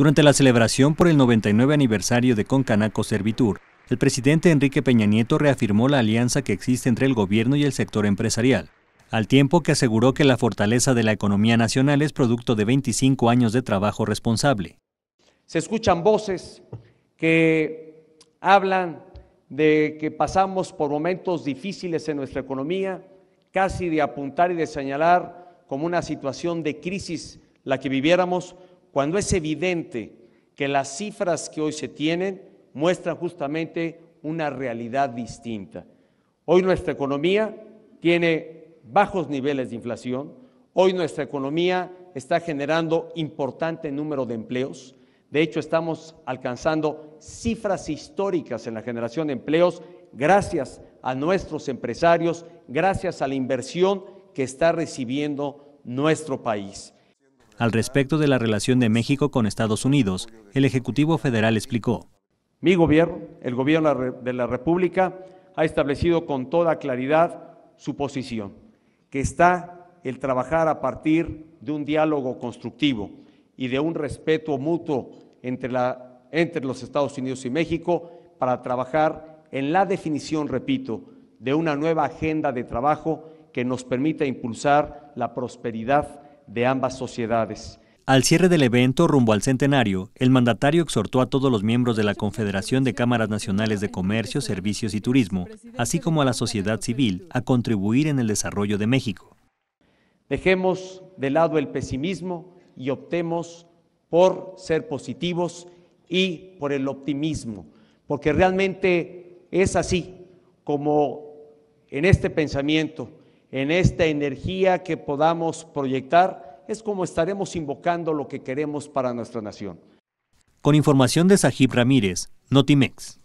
Durante la celebración por el 99 aniversario de Concanaco Servitur, el presidente Enrique Peña Nieto reafirmó la alianza que existe entre el gobierno y el sector empresarial, al tiempo que aseguró que la fortaleza de la economía nacional es producto de 25 años de trabajo responsable. Se escuchan voces que hablan de que pasamos por momentos difíciles en nuestra economía, casi de apuntar y de señalar como una situación de crisis la que viviéramos, cuando es evidente que las cifras que hoy se tienen muestran justamente una realidad distinta. Hoy nuestra economía tiene bajos niveles de inflación, hoy nuestra economía está generando importante número de empleos, de hecho estamos alcanzando cifras históricas en la generación de empleos gracias a nuestros empresarios, gracias a la inversión que está recibiendo nuestro país. Al respecto de la relación de México con Estados Unidos, el Ejecutivo Federal explicó. Mi gobierno, el gobierno de la República, ha establecido con toda claridad su posición, que está el trabajar a partir de un diálogo constructivo y de un respeto mutuo entre, entre los Estados Unidos y México para trabajar en la definición, repito, de una nueva agenda de trabajo que nos permita impulsar la prosperidad de ambas sociedades. Al cierre del evento rumbo al centenario, el mandatario exhortó a todos los miembros de la Confederación de Cámaras Nacionales de Comercio, Servicios y Turismo, así como a la sociedad civil, a contribuir en el desarrollo de México. Dejemos de lado el pesimismo y optemos por ser positivos y por el optimismo, porque realmente es así como en este pensamiento en esta energía que podamos proyectar, es como estaremos invocando lo que queremos para nuestra nación. Con información de Sajib Ramírez, Notimex.